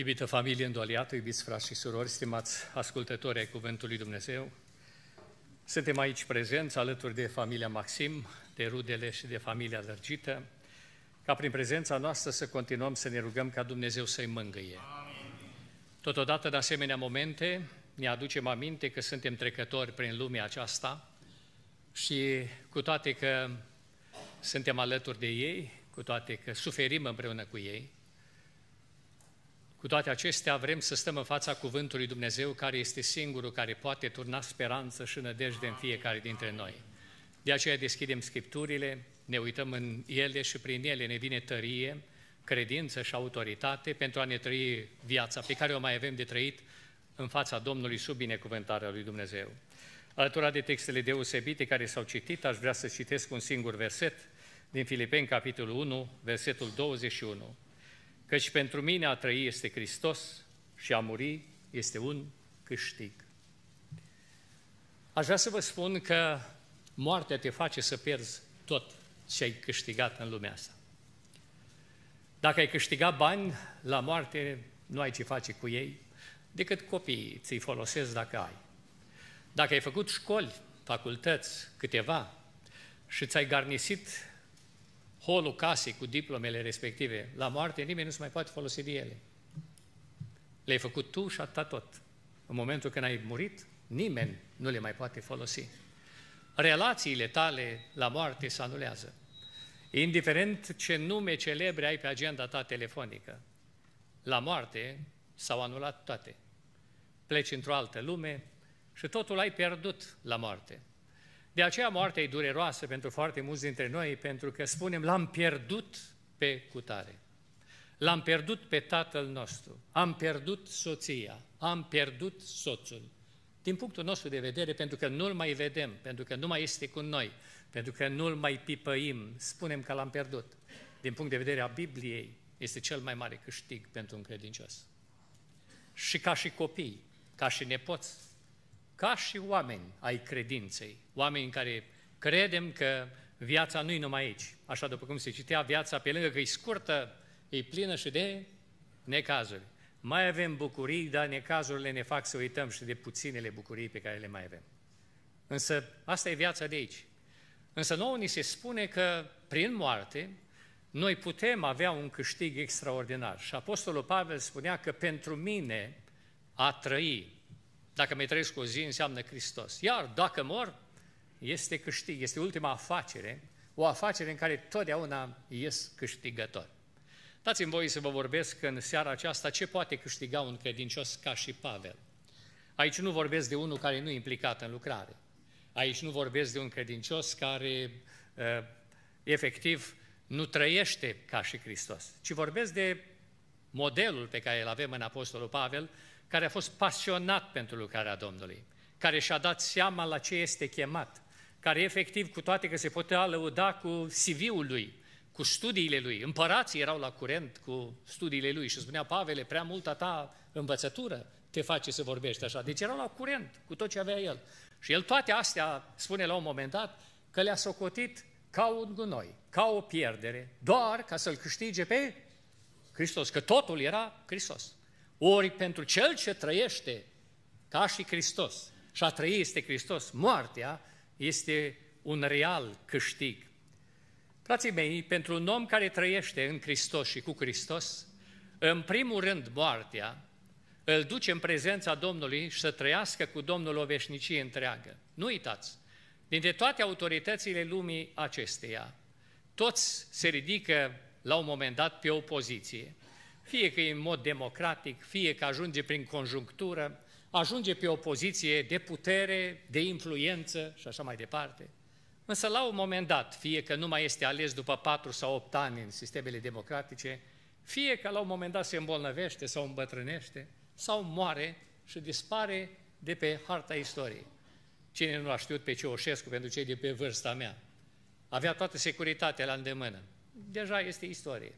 Iubită familie îndoliată, iubiți frați și surori, stimați ascultători ai Cuvântului Dumnezeu, suntem aici prezenți alături de familia Maxim, de rudele și de familia lărgită, ca prin prezența noastră să continuăm să ne rugăm ca Dumnezeu să-i mângâie. Amin. Totodată, în asemenea momente, ne aducem aminte că suntem trecători prin lumea aceasta și cu toate că suntem alături de ei, cu toate că suferim împreună cu ei, cu toate acestea, vrem să stăm în fața Cuvântului Dumnezeu, care este singurul care poate turna speranță și nădejde în fiecare dintre noi. De aceea deschidem Scripturile, ne uităm în ele și prin ele ne vine tărie, credință și autoritate pentru a ne trăi viața pe care o mai avem de trăit în fața Domnului sub binecuvântarea lui Dumnezeu. Alătura de textele deosebite care s-au citit, aș vrea să citesc un singur verset din Filipeni, capitolul 1, versetul 21. Căci pentru mine a trăi este Hristos și a muri este un câștig. Aș vrea să vă spun că moartea te face să pierzi tot ce ai câștigat în lumea asta. Dacă ai câștigat bani, la moarte nu ai ce face cu ei, decât copiii ți-i folosesc dacă ai. Dacă ai făcut școli, facultăți, câteva, și ți-ai garnisit holul casei cu diplomele respective la moarte, nimeni nu se mai poate folosi de ele. Le-ai făcut tu și atât tot. În momentul când ai murit, nimeni nu le mai poate folosi. Relațiile tale la moarte se anulează. Indiferent ce nume celebre ai pe agenda ta telefonică, la moarte s-au anulat toate. Pleci într-o altă lume și totul ai pierdut la moarte. De aceea moartea e dureroasă pentru foarte mulți dintre noi, pentru că spunem, l-am pierdut pe cutare. L-am pierdut pe tatăl nostru, am pierdut soția, am pierdut soțul. Din punctul nostru de vedere, pentru că nu-l mai vedem, pentru că nu mai este cu noi, pentru că nu-l mai pipăim, spunem că l-am pierdut. Din punct de vedere a Bibliei, este cel mai mare câștig pentru un credincios. Și ca și copii, ca și nepoți, ca și oameni ai credinței, oameni care credem că viața nu-i numai aici. Așa după cum se citea, viața pe lângă că e scurtă, e plină și de necazuri. Mai avem bucurii, dar necazurile ne fac să uităm și de puținele bucurii pe care le mai avem. Însă asta e viața de aici. Însă nouă ni se spune că prin moarte noi putem avea un câștig extraordinar. Și Apostolul Pavel spunea că pentru mine a trăi dacă mai trăiesc o zi, înseamnă Hristos. Iar dacă mor, este câștig, este ultima afacere, o afacere în care totdeauna ies câștigător. Dați-mi voie să vă vorbesc în seara aceasta ce poate câștiga un credincios ca și Pavel. Aici nu vorbesc de unul care nu e implicat în lucrare. Aici nu vorbesc de un credincios care uh, efectiv nu trăiește ca și Hristos, ci vorbesc de modelul pe care îl avem în Apostolul Pavel, care a fost pasionat pentru lucrarea Domnului, care și-a dat seama la ce este chemat, care efectiv, cu toate că se putea lăuda cu CV-ul lui, cu studiile lui, împărații erau la curent cu studiile lui și spunea, Pavele, prea multa ta învățătură te face să vorbești așa. Deci erau la curent cu tot ce avea el. Și el toate astea spune la un moment dat că le-a socotit ca un gunoi, ca o pierdere, doar ca să-l câștige pe Hristos, că totul era Hristos. Ori pentru cel ce trăiește ca și Hristos, și a trăi este Hristos, moartea este un real câștig. Frații mei, pentru un om care trăiește în Hristos și cu Hristos, în primul rând moartea îl duce în prezența Domnului și să trăiască cu Domnul o veșnicie întreagă. Nu uitați, dintre toate autoritățile lumii acesteia, toți se ridică la un moment dat pe o poziție – fie că e în mod democratic, fie că ajunge prin conjunctură, ajunge pe o poziție de putere, de influență și așa mai departe. Însă la un moment dat, fie că nu mai este ales după 4 sau 8 ani în sistemele democratice, fie că la un moment dat se îmbolnăvește sau îmbătrânește sau moare și dispare de pe harta istoriei. Cine nu a știut pe Ceoșescu pentru cei de pe vârsta mea, avea toată securitatea la îndemână. Deja este istorie.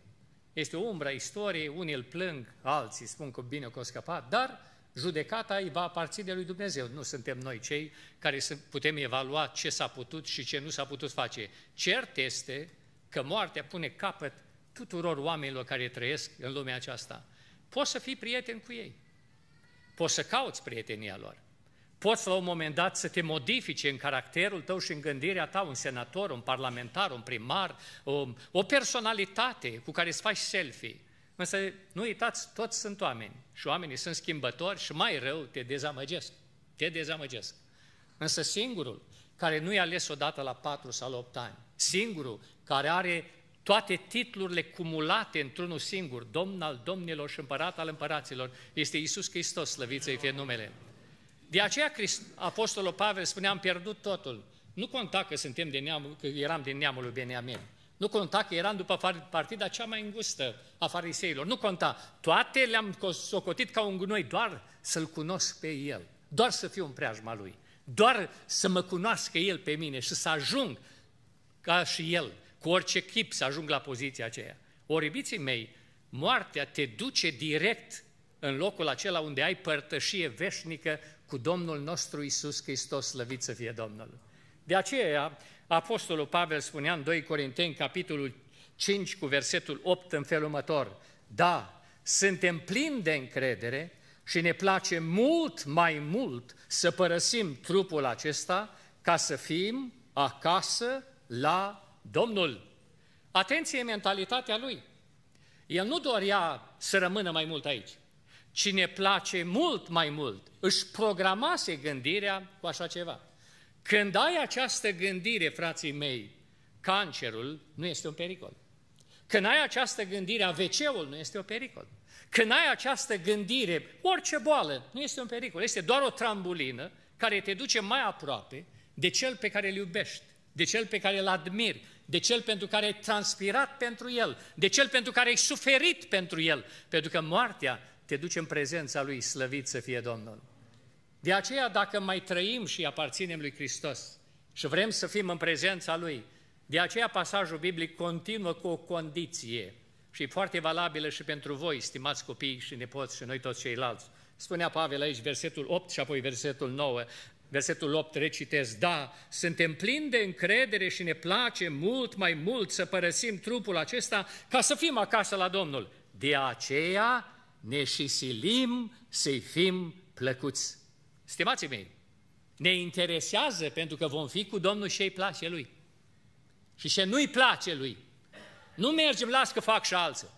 Este o umbră a istoriei, unii îl plâng, alții spun că bine că au scăpat, dar judecata îi va aparține lui Dumnezeu. Nu suntem noi cei care putem evalua ce s-a putut și ce nu s-a putut face. Cert este că moartea pune capăt tuturor oamenilor care trăiesc în lumea aceasta. Poți să fii prieten cu ei. Poți să cauți prietenia lor poți la un moment dat să te modifice în caracterul tău și în gândirea ta, un senator, un parlamentar, un primar, o, o personalitate cu care îți faci selfie. Însă nu uitați, toți sunt oameni și oamenii sunt schimbători și mai rău te dezamăgesc. Te dezamăgesc. Însă singurul care nu e ales odată la 4 sau la 8 ani, singurul care are toate titlurile cumulate într-unul singur, Domn al Domnilor și Împărat al Împăraților, este Isus Hristos, slăviță i fie numele. De aceea Christ, Apostolul Pavel spunea, am pierdut totul. Nu conta că, suntem din neam, că eram din neamul lui Beniamin. Nu conta că eram după partida cea mai îngustă a fariseilor. Nu conta. Toate le-am socotit ca un gunoi, doar să-L cunosc pe El. Doar să fiu în preajma Lui. Doar să mă cunoască El pe mine și să ajung ca și El, cu orice chip să ajung la poziția aceea. Oribiții mei, moartea te duce direct în locul acela unde ai părtășie veșnică cu Domnul nostru Isus Hristos, slăvit să fie Domnul. De aceea, Apostolul Pavel spunea în 2 Corinteni, capitolul 5, cu versetul 8, în felul următor, Da, suntem plini de încredere și ne place mult mai mult să părăsim trupul acesta ca să fim acasă la Domnul. Atenție mentalitatea lui. El nu dorea să rămână mai mult aici. Cine place mult mai mult, își programase gândirea cu așa ceva. Când ai această gândire, frații mei, cancerul nu este un pericol. Când ai această gândire, AVC-ul nu este un pericol. Când ai această gândire, orice boală nu este un pericol, este doar o trambulină care te duce mai aproape de cel pe care îl iubești, de cel pe care îl admiri, de cel pentru care ai transpirat pentru el, de cel pentru care ai suferit pentru el, pentru că moartea te duci în prezența Lui, slăvit să fie Domnul. De aceea, dacă mai trăim și aparținem Lui Hristos și vrem să fim în prezența Lui, de aceea pasajul biblic continuă cu o condiție și foarte valabilă și pentru voi, stimați copii și nepoți și noi toți ceilalți. Spunea Pavel aici, versetul 8 și apoi versetul 9, versetul 8 recitez, da, suntem plini de încredere și ne place mult mai mult să părăsim trupul acesta ca să fim acasă la Domnul. De aceea ne și silim să-i fim plăcuți. Stimații mei, ne interesează pentru că vom fi cu Domnul și îi place Lui. Și ce nu-i place Lui. Nu mergem, las că fac și alții.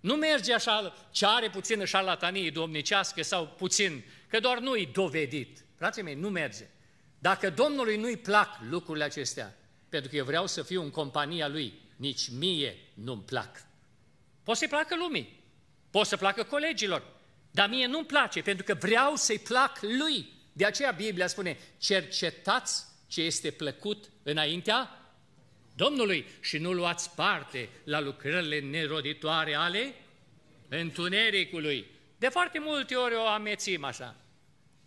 Nu merge așa ce are puțină șarlatanie domnicească sau puțin, că doar nu-i dovedit. Frații mei, nu merge. Dacă Domnului nu-i plac lucrurile acestea, pentru că eu vreau să fiu în compania Lui, nici mie nu-mi plac. Poți să-i placă lumii, Pot să placă colegilor, dar mie nu-mi place, pentru că vreau să-i plac lui. De aceea Biblia spune, cercetați ce este plăcut înaintea Domnului și nu luați parte la lucrările neroditoare ale întunericului. De foarte multe ori o amețim așa,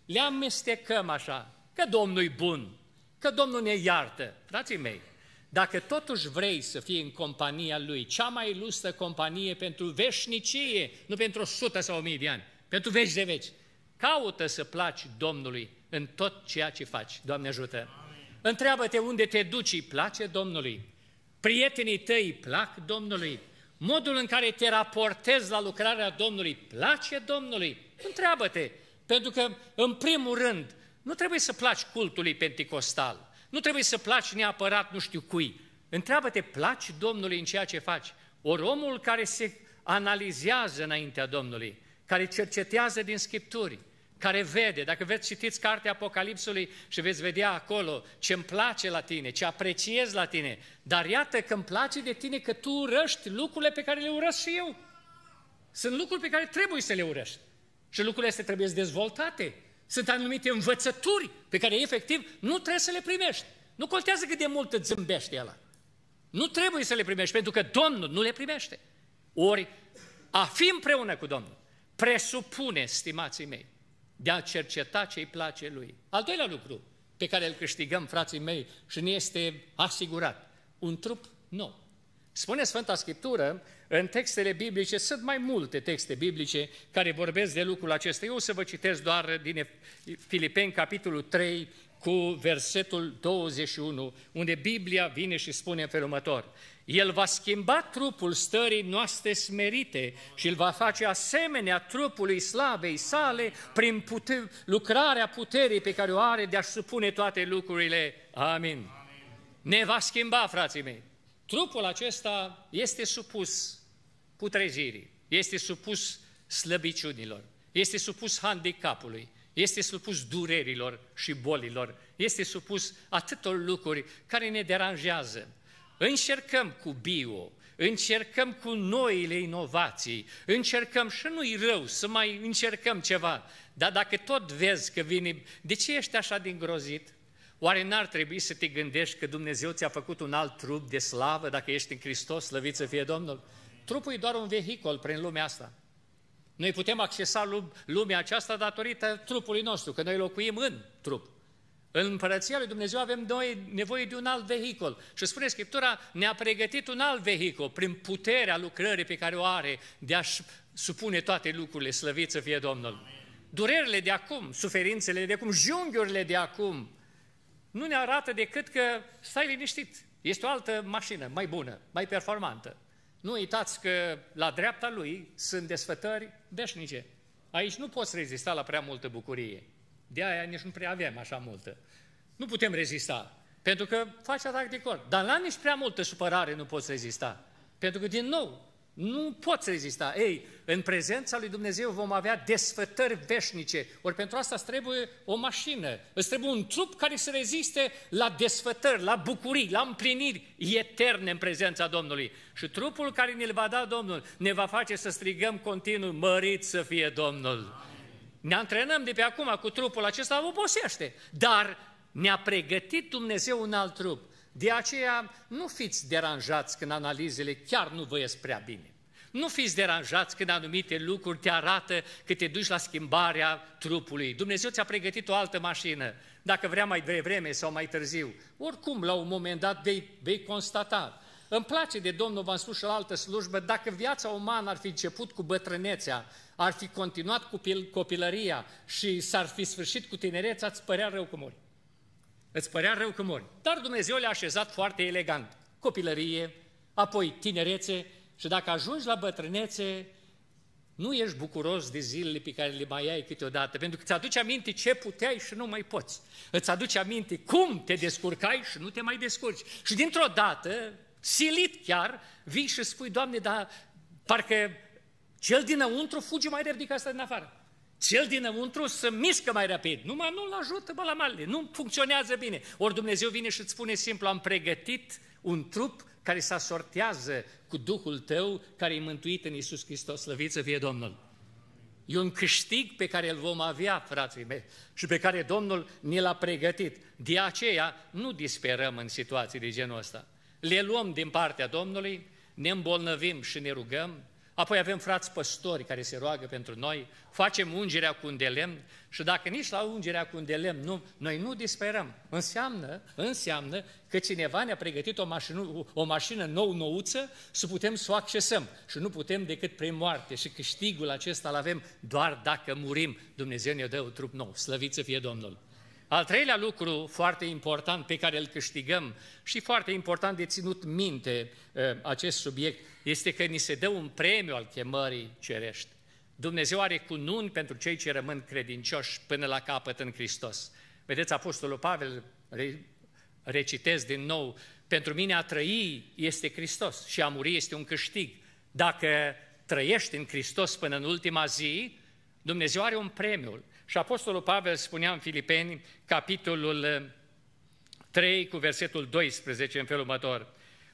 le amestecăm așa, că Domnul e bun, că Domnul ne iartă. Frații mei, dacă totuși vrei să fii în compania Lui, cea mai ilustă companie pentru veșnicie, nu pentru 100 sau 1000 de ani, pentru veci de veci, caută să placi Domnului în tot ceea ce faci. Doamne ajută! Întreabă-te unde te duci, îi place Domnului? Prietenii tăi îi plac Domnului? Modul în care te raportezi la lucrarea Domnului place Domnului? Întreabă-te! Pentru că, în primul rând, nu trebuie să placi cultului pentecostal – nu trebuie să placi neapărat nu știu cui. Întreabă-te, placi Domnului în ceea ce faci? Ori omul care se analizează înaintea Domnului, care cercetează din Scripturi, care vede, dacă veți citiți cartea Apocalipsului și veți vedea acolo ce îmi place la tine, ce apreciez la tine, dar iată că îmi place de tine că tu urăști lucrurile pe care le urăsc și eu. Sunt lucruri pe care trebuie să le urăști. Și lucrurile astea trebuie dezvoltate. Sunt anumite învățături pe care efectiv nu trebuie să le primești. Nu contează cât de mult îți zâmbește el. Nu trebuie să le primești, pentru că Domnul nu le primește. Ori a fi împreună cu Domnul presupune, stimații mei, de a cerceta ce îi place lui. Al doilea lucru pe care îl câștigăm, frații mei, și ne este asigurat, un trup nou. Spune Sfânta Scriptură, în textele biblice, sunt mai multe texte biblice care vorbesc de lucrul acesta. Eu o să vă citesc doar din Filipeni, capitolul 3, cu versetul 21, unde Biblia vine și spune în felul următor. El va schimba trupul stării noastre smerite și îl va face asemenea trupului slavei sale prin pute- lucrarea puterii pe care o are de a supune toate lucrurile. Amin. Amin. Ne va schimba, frații mei. Trupul acesta este supus putrezirii, este supus slăbiciunilor, este supus handicapului, este supus durerilor și bolilor, este supus atâtor lucruri care ne deranjează. Încercăm cu bio, încercăm cu noile inovații, încercăm și nu-i rău să mai încercăm ceva, dar dacă tot vezi că vine, de ce ești așa din grozit? Oare n-ar trebui să te gândești că Dumnezeu ți-a făcut un alt trup de slavă dacă ești în Hristos, slăvit să fie Domnul? Trupul e doar un vehicol prin lumea asta. Noi putem accesa lumea aceasta datorită trupului nostru, că noi locuim în trup. În împărăția lui Dumnezeu avem noi nevoie de un alt vehicul. Și spune Scriptura, ne-a pregătit un alt vehicul prin puterea lucrării pe care o are de a-și supune toate lucrurile, slăvit să fie Domnul. Durerile de acum, suferințele de acum, junghiurile de acum, nu ne arată decât că stai liniștit. Este o altă mașină, mai bună, mai performantă. Nu uitați că la dreapta lui sunt desfătări veșnice. Aici nu poți rezista la prea multă bucurie. De aia nici nu prea avem așa multă. Nu putem rezista, pentru că faci atac de cor. Dar la nici prea multă supărare nu poți rezista. Pentru că, din nou, nu poți rezista. Ei, în prezența lui Dumnezeu vom avea desfătări veșnice. Ori pentru asta îți trebuie o mașină, îți trebuie un trup care să reziste la desfătări, la bucurii, la împliniri eterne în prezența Domnului. Și trupul care ne-l va da Domnul ne va face să strigăm continuu, mărit să fie Domnul. Ne antrenăm de pe acum cu trupul acesta, obosește, dar ne-a pregătit Dumnezeu un alt trup. De aceea nu fiți deranjați când analizele chiar nu vă ies prea bine. Nu fiți deranjați când anumite lucruri te arată că te duci la schimbarea trupului. Dumnezeu ți-a pregătit o altă mașină, dacă vrea mai devreme sau mai târziu. Oricum, la un moment dat vei, vei constata. Îmi place de Domnul, v-am spus și la altă slujbă, dacă viața umană ar fi început cu bătrânețea, ar fi continuat cu copilăria și s-ar fi sfârșit cu tinerețea, ați părea rău cum ori. Îți părea rău că mori. Dar Dumnezeu le-a așezat foarte elegant. Copilărie, apoi tinerețe și dacă ajungi la bătrânețe, nu ești bucuros de zilele pe care le mai ai câteodată, pentru că îți aduci aminte ce puteai și nu mai poți. Îți aduci aminte cum te descurcai și nu te mai descurci. Și dintr-o dată, silit chiar, vii și spui, Doamne, dar parcă cel dinăuntru fuge mai repede ca asta din afară cel dinăuntru să mișcă mai rapid. Numai nu-l ajută bă, la male, nu funcționează bine. Ori Dumnezeu vine și îți spune simplu, am pregătit un trup care se asortează cu Duhul tău, care e mântuit în Iisus Hristos, slăvit să fie Domnul. E un câștig pe care îl vom avea, frații mei, și pe care Domnul ne l-a pregătit. De aceea nu disperăm în situații de genul ăsta. Le luăm din partea Domnului, ne îmbolnăvim și ne rugăm, Apoi avem frați păstori care se roagă pentru noi, facem ungerea cu un delemn și dacă nici la ungerea cu un delemn nu, noi nu disperăm. Înseamnă, înseamnă că cineva ne-a pregătit o mașină, o mașină nou-nouță să putem să o accesăm și nu putem decât prin moarte și câștigul acesta îl avem doar dacă murim. Dumnezeu ne dă un trup nou, slăvit să fie Domnul! Al treilea lucru foarte important pe care îl câștigăm și foarte important de ținut minte uh, acest subiect este că ni se dă un premiu al chemării cerești. Dumnezeu are cununi pentru cei ce rămân credincioși până la capăt în Hristos. Vedeți, Apostolul Pavel, recitez din nou, pentru mine a trăi este Hristos și a muri este un câștig. Dacă trăiești în Hristos până în ultima zi, Dumnezeu are un premiu și Apostolul Pavel spunea în Filipeni, capitolul 3, eh, cu versetul 12, în felul următor.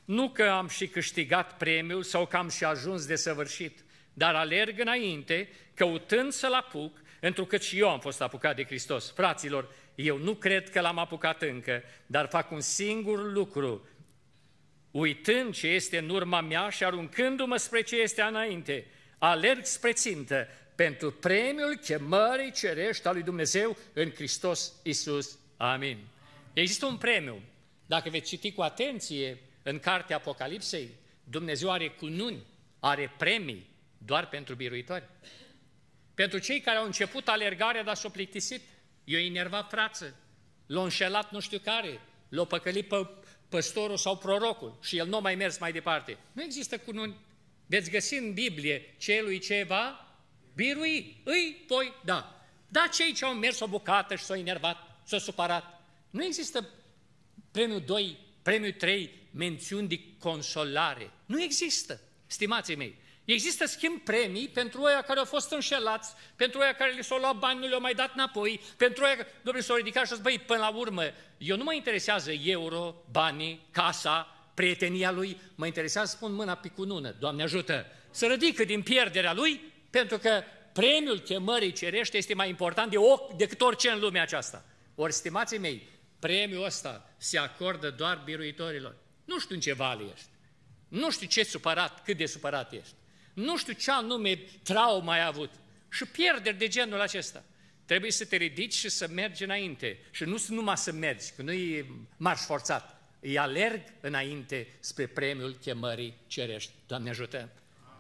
Nu că am și câștigat premiul sau că am și ajuns de săvârșit, dar alerg înainte, căutând să-l apuc, întrucât și eu am fost apucat de Hristos. Fraților, eu nu cred că l-am apucat încă, dar fac un singur lucru, uitând ce este în urma mea și aruncându-mă spre ce este înainte, alerg spre țintă, pentru premiul chemării cerești al lui Dumnezeu în Hristos Isus. Amin. Există un premiu. Dacă veți citi cu atenție în cartea Apocalipsei, Dumnezeu are cununi, are premii doar pentru biruitori. Pentru cei care au început alergarea, dar s-au plictisit, i-au enervat frață, l-au înșelat nu știu care, l-au păcălit pe păstorul sau prorocul și el nu a mai mers mai departe. Nu există cununi. Veți găsi în Biblie celui ceva birui, îi toi da. Dar cei ce au mers o bucată și s-au enervat, s-au supărat. Nu există premiul 2, premiul 3, mențiuni de consolare. Nu există, stimații mei. Există schimb premii pentru oia care au fost înșelați, pentru oia care li s-au luat bani, nu le-au mai dat înapoi, pentru oia, domnule, s-au ridicat și au zis, băi, până la urmă, eu nu mă interesează euro, banii, casa, prietenia lui, mă interesează să pun mâna pe cunună, Doamne ajută, să ridică din pierderea lui pentru că premiul chemării cerești este mai important de o, decât orice în lumea aceasta. Ori, stimații mei, premiul ăsta se acordă doar biruitorilor. Nu știu în ce vale ești. Nu știu ce supărat, cât de supărat ești. Nu știu ce anume traumă ai avut. Și pierderi de genul acesta. Trebuie să te ridici și să mergi înainte. Și nu numai să mergi, că nu e marș forțat. Îi alerg înainte spre premiul chemării cerești. Doamne ajută!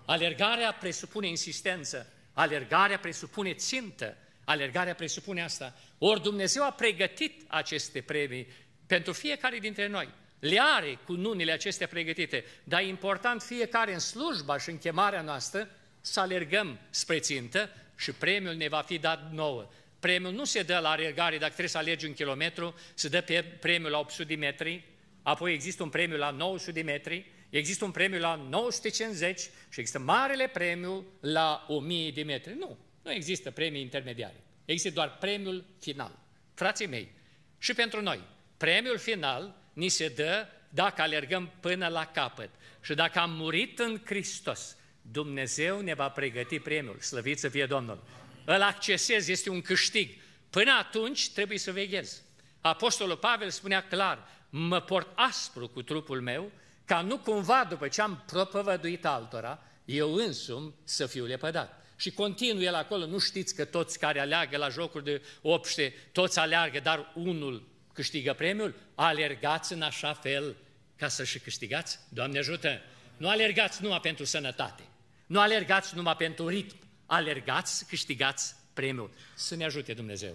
Alergarea presupune insistență, alergarea presupune țintă, alergarea presupune asta. Ori Dumnezeu a pregătit aceste premii pentru fiecare dintre noi. Le are cu nunile acestea pregătite, dar e important fiecare în slujba și în chemarea noastră să alergăm spre țintă și premiul ne va fi dat nouă. Premiul nu se dă la alergare dacă trebuie să alergi un kilometru, se dă premiul la 800 de metri, apoi există un premiu la 900 de metri, Există un premiu la 950 și există marele premiu la 1000 de metri. Nu, nu există premii intermediare. Există doar premiul final. Frații mei, și pentru noi, premiul final ni se dă dacă alergăm până la capăt și dacă am murit în Hristos, Dumnezeu ne va pregăti premiul, slăvit să fie Domnul. Îl accesez, este un câștig. Până atunci trebuie să veghez. Apostolul Pavel spunea clar, mă port aspru cu trupul meu ca nu cumva după ce am propovăduit altora, eu însumi să fiu lepădat. Și continuă el acolo, nu știți că toți care aleargă la jocuri de obște, toți aleargă, dar unul câștigă premiul? Alergați în așa fel ca să și câștigați? Doamne ajută! Nu alergați numai pentru sănătate, nu alergați numai pentru ritm, alergați, câștigați premiul. Să ne ajute Dumnezeu!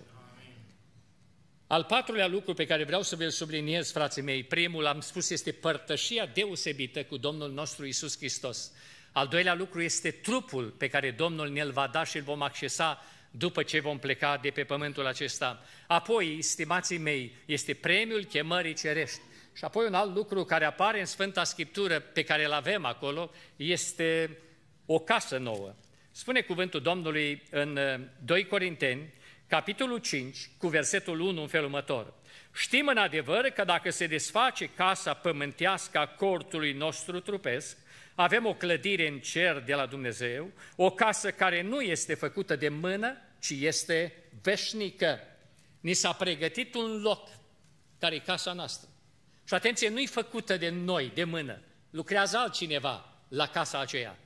Al patrulea lucru pe care vreau să vă subliniez, frații mei, primul, am spus, este părtășia deosebită cu Domnul nostru Isus Hristos. Al doilea lucru este trupul pe care Domnul ne-l va da și îl vom accesa după ce vom pleca de pe pământul acesta. Apoi, stimații mei, este premiul chemării cerești. Și apoi un alt lucru care apare în Sfânta Scriptură, pe care îl avem acolo, este o casă nouă. Spune cuvântul Domnului în 2 uh, Corinteni, capitolul 5, cu versetul 1 în felul următor. Știm în adevăr că dacă se desface casa pământească a cortului nostru trupesc, avem o clădire în cer de la Dumnezeu, o casă care nu este făcută de mână, ci este veșnică. Ni s-a pregătit un loc care e casa noastră. Și atenție, nu-i făcută de noi, de mână. Lucrează altcineva la casa aceea.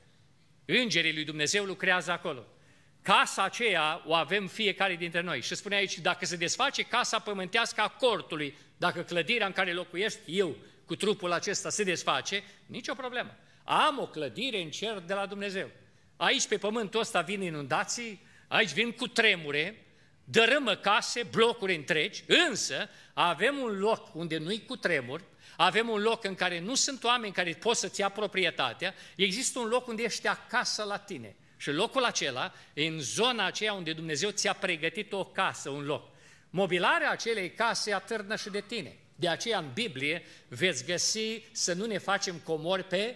Îngerii lui Dumnezeu lucrează acolo. Casa aceea o avem fiecare dintre noi. Și spune aici, dacă se desface casa pământească a cortului, dacă clădirea în care locuiesc eu cu trupul acesta se desface, nicio problemă. Am o clădire în cer de la Dumnezeu. Aici pe pământul ăsta vin inundații, aici vin cu tremure, dărâmă case, blocuri întregi, însă avem un loc unde nu-i cu tremur, avem un loc în care nu sunt oameni care pot să-ți ia proprietatea, există un loc unde ești acasă la tine – și locul acela e în zona aceea unde Dumnezeu ți-a pregătit o casă, un loc. Mobilarea acelei case atârnă și de tine. De aceea în Biblie veți găsi să nu ne facem comori pe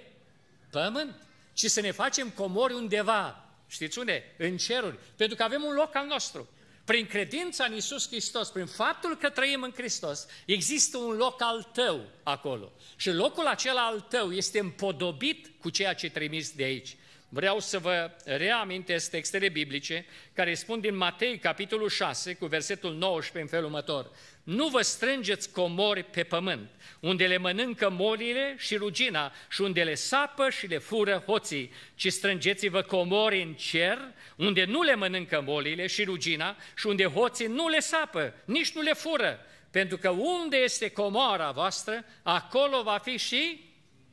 pământ, ci să ne facem comori undeva, știți unde? În ceruri, pentru că avem un loc al nostru. Prin credința în Isus Hristos, prin faptul că trăim în Hristos, există un loc al tău acolo. Și locul acela al tău este împodobit cu ceea ce trimis de aici vreau să vă reamintesc textele biblice care spun din Matei, capitolul 6, cu versetul 19 în felul următor. Nu vă strângeți comori pe pământ, unde le mănâncă molile și rugina și unde le sapă și le fură hoții, ci strângeți-vă comori în cer, unde nu le mănâncă molile și rugina și unde hoții nu le sapă, nici nu le fură, pentru că unde este comoara voastră, acolo va fi și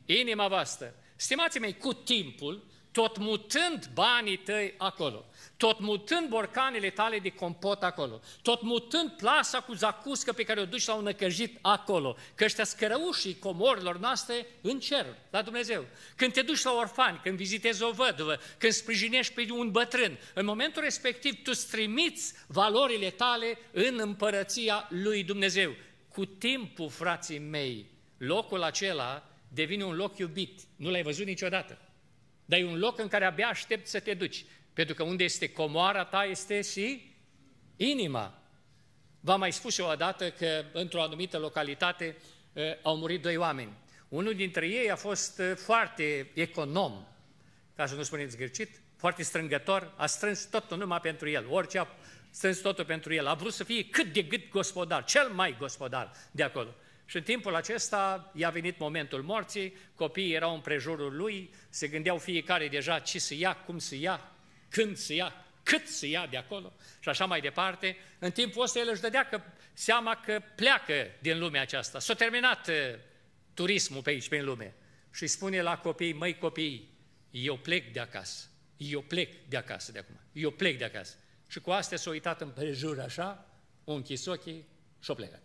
inima voastră. stimați mei, cu timpul, tot mutând banii tăi acolo, tot mutând borcanele tale de compot acolo, tot mutând plasa cu zacuscă pe care o duci la un năcăjit acolo, că ăștia scărăușii comorilor noastre în cer, la Dumnezeu. Când te duci la orfani, când vizitezi o văduvă, când sprijinești pe un bătrân, în momentul respectiv tu strimiți valorile tale în împărăția lui Dumnezeu. Cu timpul, frații mei, locul acela devine un loc iubit. Nu l-ai văzut niciodată dar e un loc în care abia aștept să te duci. Pentru că unde este comoara ta este și inima. V-am mai spus și o dată că într-o anumită localitate eh, au murit doi oameni. Unul dintre ei a fost eh, foarte econom, ca să nu spuneți greșit, foarte strângător, a strâns totul numai pentru el, orice a strâns totul pentru el. A vrut să fie cât de cât gospodar, cel mai gospodar de acolo. Și în timpul acesta i-a venit momentul morții, copiii erau în prejurul lui, se gândeau fiecare deja ce să ia, cum să ia, când să ia, cât să ia de acolo și așa mai departe. În timpul ăsta el își dădea că, seama că pleacă din lumea aceasta. S-a terminat uh, turismul pe aici, pe lume. Și spune la copii, măi copii, eu plec de acasă. Eu plec de acasă de acum. Eu plec de acasă. Și cu astea s-a uitat în prejur așa, un închis ochii și-a plecat.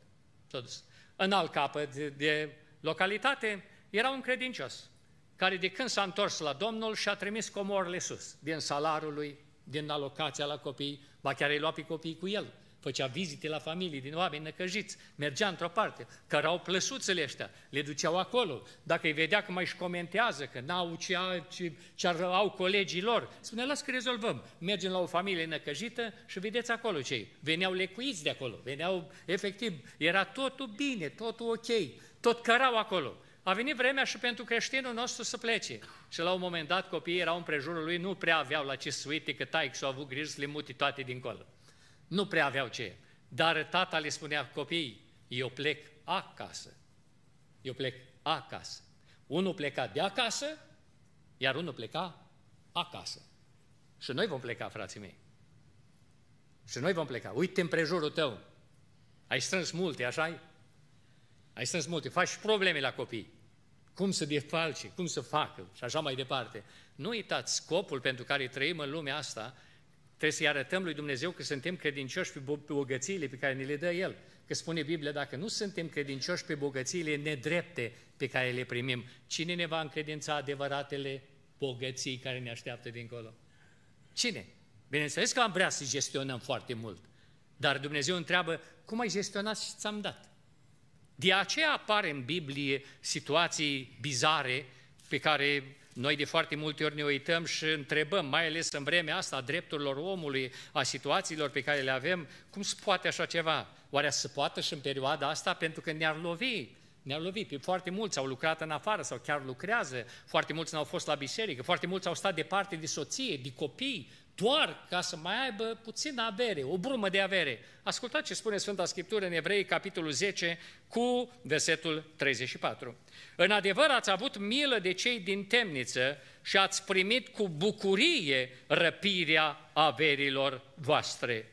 S-a dus. În alt capăt de, de localitate era un credincios care de când s-a întors la Domnul și-a trimis comorile sus, din salarul lui, din alocația la copii, ba chiar îi lua pe copii cu el făcea vizite la familii din oameni năcăjiți, mergea într-o parte, cărau plăsuțele ăștia, le duceau acolo. Dacă îi vedea că mai își comentează, că n-au ce, ce, ce au colegii lor, spunea, las că rezolvăm. Mergem la o familie năcăjită și vedeți acolo cei. Veneau lecuiți de acolo, veneau, efectiv, era totul bine, totul ok, tot cărau acolo. A venit vremea și pentru creștinul nostru să plece. Și la un moment dat copiii erau în lui, nu prea aveau la ce suite, că taic și-au avut grijă să le muti toate dincolo. Nu prea aveau ce. Dar tata le spunea copiii, eu plec acasă. Eu plec acasă. Unul pleca de acasă, iar unul pleca acasă. Și noi vom pleca, frații mei. Și noi vom pleca. Uite împrejurul tău. Ai strâns multe, așa -i? Ai strâns multe. Faci probleme la copii. Cum să defalce, cum să facă și așa mai departe. Nu uitați scopul pentru care trăim în lumea asta Trebuie să-i arătăm lui Dumnezeu că suntem credincioși pe bogățiile pe care ne le dă El. Că spune Biblia, dacă nu suntem credincioși pe bogățiile nedrepte pe care le primim, cine ne va încredința adevăratele bogății care ne așteaptă dincolo? Cine? Bineînțeles că am vrea să gestionăm foarte mult, dar Dumnezeu întreabă, cum ai gestionat și ți-am dat? De aceea apare în Biblie situații bizare pe care noi de foarte multe ori ne uităm și întrebăm, mai ales în vremea asta a drepturilor omului, a situațiilor pe care le avem, cum se poate așa ceva? Oare se poate și în perioada asta? Pentru că ne-ar lovi ne-au lovit. Foarte mulți au lucrat în afară sau chiar lucrează, foarte mulți n-au fost la biserică, foarte mulți au stat departe de soție, de copii, doar ca să mai aibă puțin avere, o brumă de avere. Ascultați ce spune Sfânta Scriptură în Evrei, capitolul 10, cu versetul 34. În adevăr ați avut milă de cei din temniță și ați primit cu bucurie răpirea averilor voastre.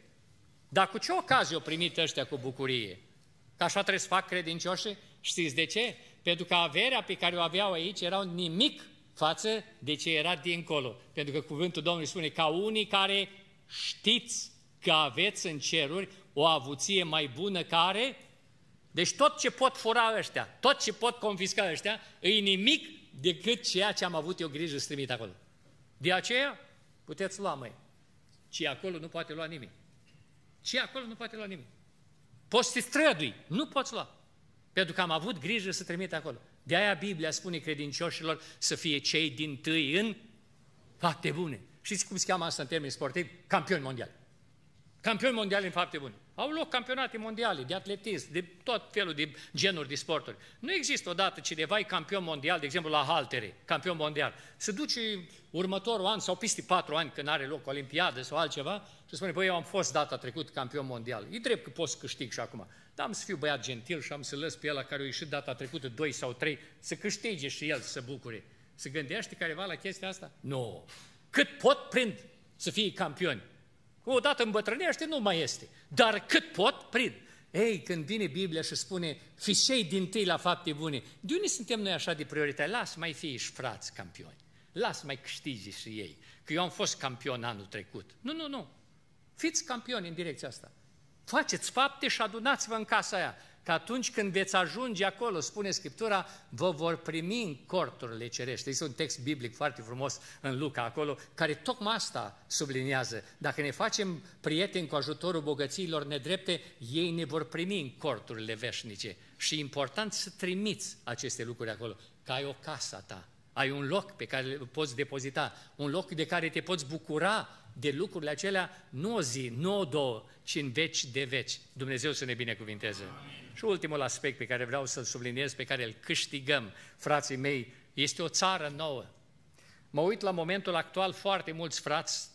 Dar cu ce ocazie o primit ăștia cu bucurie? Că așa trebuie să fac credincioșii? Știți de ce? Pentru că averea pe care o aveau aici erau nimic față de ce era dincolo. Pentru că cuvântul Domnului spune ca unii care știți că aveți în ceruri o avuție mai bună care... Deci tot ce pot fura ăștia, tot ce pot confisca ăștia, e nimic decât ceea ce am avut eu grijă să trimit acolo. De aceea, puteți lua, măi. Ce acolo nu poate lua nimeni. Ce acolo nu poate lua nimeni. Poți să strădui, nu poți lua. Pentru că am avut grijă să trimit acolo. De-aia Biblia spune credincioșilor să fie cei din tâi în fapte bune. Știți cum se cheamă asta în termeni sportivi? Campioni mondiali. Campioni mondiali în fapte bune. Au loc campionate mondiale de atletism, de tot felul de genuri de sporturi. Nu există odată cineva e campion mondial, de exemplu la haltere, campion mondial. Se duce următorul an sau peste patru ani când are loc o olimpiadă sau altceva și spune, păi eu am fost data trecut campion mondial. E drept că poți să câștig și acum. Dar am să fiu băiat gentil și am să lăs pe el care a ieșit data trecută doi sau trei, să câștige și el să bucure. Se gândește careva la chestia asta? Nu. Cât pot prind să fie campioni. Odată îmbătrânește, nu mai este. Dar cât pot prind. Ei, când vine Biblia și spune fișei din tâi la fapte bune, de unde suntem noi așa de prioritate? Las mai fii și frați campioni. Las mai câștigi și ei. Că eu am fost campion anul trecut. Nu, nu, nu. Fiți campioni în direcția asta faceți fapte și adunați-vă în casa aia, că atunci când veți ajunge acolo, spune Scriptura, vă vor primi în corturile cerești. Este un text biblic foarte frumos în Luca acolo, care tocmai asta subliniază. Dacă ne facem prieteni cu ajutorul bogățiilor nedrepte, ei ne vor primi în corturile veșnice. Și e important să trimiți aceste lucruri acolo, că ai o casă ta, ai un loc pe care îl poți depozita, un loc de care te poți bucura de lucrurile acelea, nu o zi, nu o două, ci în veci de veci. Dumnezeu să ne binecuvinteze. Amin. Și ultimul aspect pe care vreau să-l subliniez, pe care îl câștigăm, frații mei, este o țară nouă. Mă uit la momentul actual, foarte mulți frați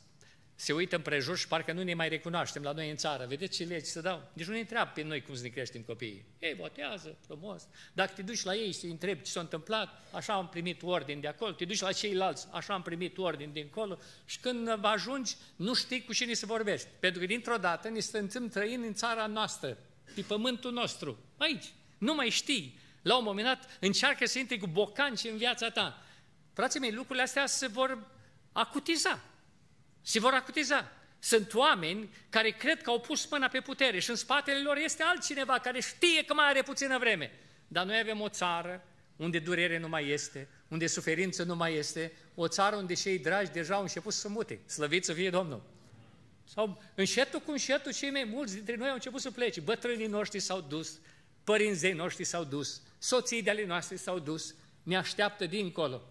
se uită împrejur și parcă nu ne mai recunoaștem la noi în țară. Vedeți ce legi să dau? Deci nu ne întreabă pe noi cum să ne creștem copiii. Ei, botează, frumos. Dacă te duci la ei și îi întrebi ce s-a întâmplat, așa am primit ordini de acolo, te duci la ceilalți, așa am primit ordini din acolo și când ajungi, nu știi cu cine să vorbești. Pentru că dintr-o dată ne stântăm trăind în țara noastră, pe pământul nostru, aici. Nu mai știi. La un moment dat încearcă să intri cu bocanci în viața ta. Frații mei, lucrurile astea se vor acutiza se vor acutiza. Sunt oameni care cred că au pus mâna pe putere și în spatele lor este altcineva care știe că mai are puțină vreme. Dar noi avem o țară unde durere nu mai este, unde suferință nu mai este, o țară unde cei dragi deja au început să mute. Slăvit să fie Domnul! Sau înșetul cu înșetul, cei mai mulți dintre noi au început să plece. Bătrânii noștri s-au dus, părinții noștri s-au dus, soții de ale noastre s-au dus, ne așteaptă dincolo.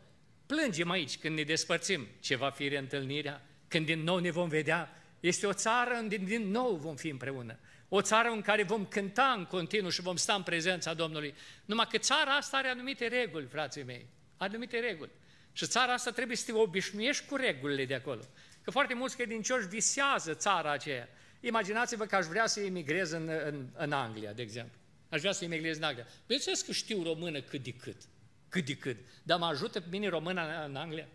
Plângem aici când ne despărțim. Ce va fi reîntâlnirea? când din nou ne vom vedea, este o țară unde din nou vom fi împreună. O țară în care vom cânta în continuu și vom sta în prezența Domnului. Numai că țara asta are anumite reguli, frații mei. Anumite reguli. Și țara asta trebuie să te obișnuiești cu regulile de acolo. Că foarte mulți credincioși visează țara aceea. Imaginați-vă că aș vrea să emigrez în, în, în Anglia, de exemplu. Aș vrea să emigrez în Anglia. Bineînțeles că știu română cât de cât. Cât de cât. Dar mă ajută pe mine română în Anglia?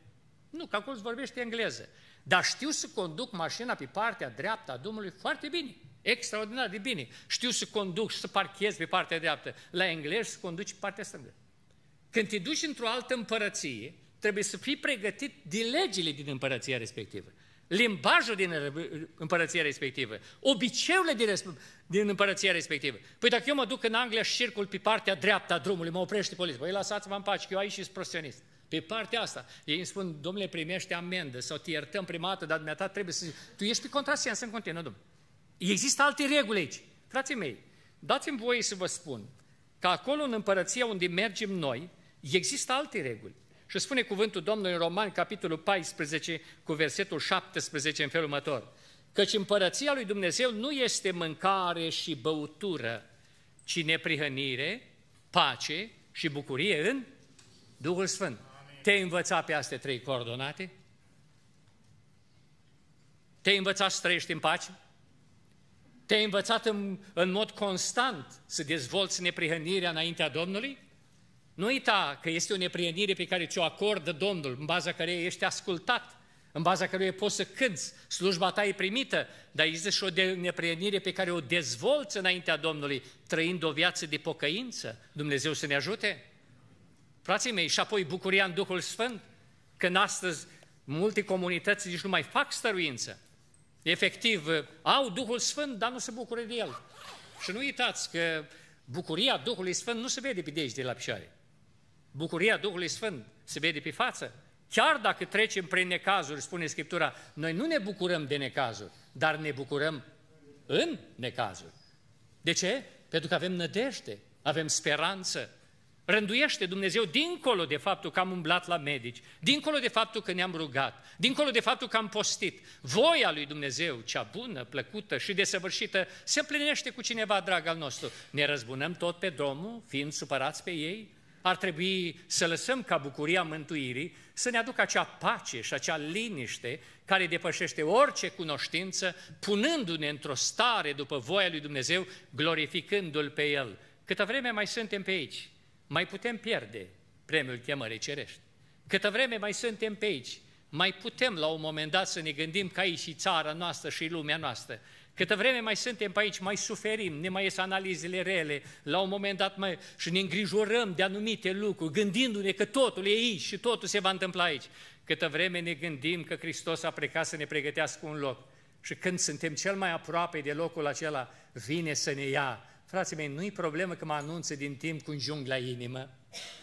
Nu, că acolo se vorbește engleză dar știu să conduc mașina pe partea dreaptă a Domnului foarte bine. Extraordinar de bine. Știu să conduc și să parchez pe partea dreaptă. La englezi să conduci pe partea stângă. Când te duci într-o altă împărăție, trebuie să fii pregătit de legile din împărăția respectivă. Limbajul din împărăția respectivă, obiceiurile din, din împărăția respectivă. Păi dacă eu mă duc în Anglia și circul pe partea dreaptă a drumului, mă oprește poliția. Păi lăsați-mă în pace, că eu aici sunt profesionist. Pe partea asta, ei îmi spun, domnule, primește amendă sau te iertăm prima dată, dar dumneata trebuie să... Tu ești pe contrasens în continuu, domnule. Există alte reguli aici. Frații mei, dați-mi voie să vă spun că acolo în împărăția unde mergem noi, există alte reguli. Și spune cuvântul Domnului în Roman, capitolul 14, cu versetul 17, în felul următor. Căci împărăția lui Dumnezeu nu este mâncare și băutură, ci neprihănire, pace și bucurie în Duhul Sfânt. Te-ai învățat pe astea trei coordonate? Te-ai învățat să trăiești în pace? Te-ai învățat în, în mod constant să dezvolți neprihănirea înaintea Domnului? Nu uita că este o neprihănire pe care ți-o acordă Domnul, în baza care ești ascultat, în baza căreia poți să cânți, slujba ta e primită, dar există și o neprihănire pe care o dezvolți înaintea Domnului, trăind o viață de pocăință. Dumnezeu să ne ajute! Frații mei, și apoi bucuria în Duhul Sfânt, când astăzi multe comunități nici nu mai fac stăruință. Efectiv, au Duhul Sfânt, dar nu se bucură de El. Și nu uitați că bucuria Duhului Sfânt nu se vede pe deși de la picioare. Bucuria Duhului Sfânt se vede pe față. Chiar dacă trecem prin necazuri, spune Scriptura, noi nu ne bucurăm de necazuri, dar ne bucurăm în necazuri. De ce? Pentru că avem nădejde, avem speranță, Rânduiește Dumnezeu dincolo de faptul că am umblat la medici, dincolo de faptul că ne-am rugat, dincolo de faptul că am postit. Voia lui Dumnezeu, cea bună, plăcută și desăvârșită, se împlinește cu cineva drag al nostru. Ne răzbunăm tot pe drumul, fiind supărați pe ei? Ar trebui să lăsăm ca bucuria mântuirii să ne aducă acea pace și acea liniște care depășește orice cunoștință, punându-ne într-o stare după voia lui Dumnezeu, glorificându-L pe El. Câtă vreme mai suntem pe aici, mai putem pierde premiul chemării cerești. Câtă vreme mai suntem pe aici, mai putem la un moment dat să ne gândim că aici și țara noastră și lumea noastră. Câtă vreme mai suntem pe aici, mai suferim, ne mai ies analizele rele, la un moment dat mai... și ne îngrijorăm de anumite lucruri, gândindu-ne că totul e aici și totul se va întâmpla aici. Câtă vreme ne gândim că Hristos a plecat să ne pregătească un loc. Și când suntem cel mai aproape de locul acela, vine să ne ia Frații mei, nu-i problemă că mă anunță din timp cu un jung la inimă,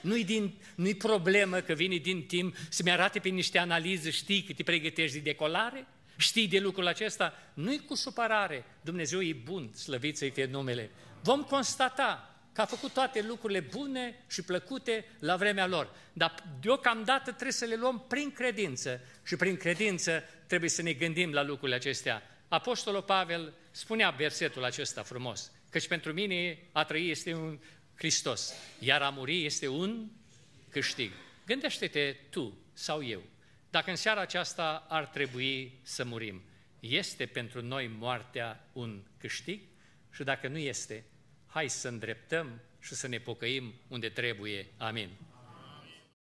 nu-i, din, nu-i problemă că vine din timp să-mi arate pe niște analize, știi că te pregătești de decolare, știi de lucrul acesta, nu-i cu supărare, Dumnezeu e bun, slăvit să-i fie numele. Vom constata că a făcut toate lucrurile bune și plăcute la vremea lor. Dar deocamdată trebuie să le luăm prin credință și prin credință trebuie să ne gândim la lucrurile acestea. Apostolul Pavel spunea versetul acesta frumos. Căci pentru mine a trăi este un Hristos, iar a muri este un câștig. Gândește-te tu sau eu, dacă în seara aceasta ar trebui să murim, este pentru noi moartea un câștig? Și dacă nu este, hai să îndreptăm și să ne pocăim unde trebuie. Amin.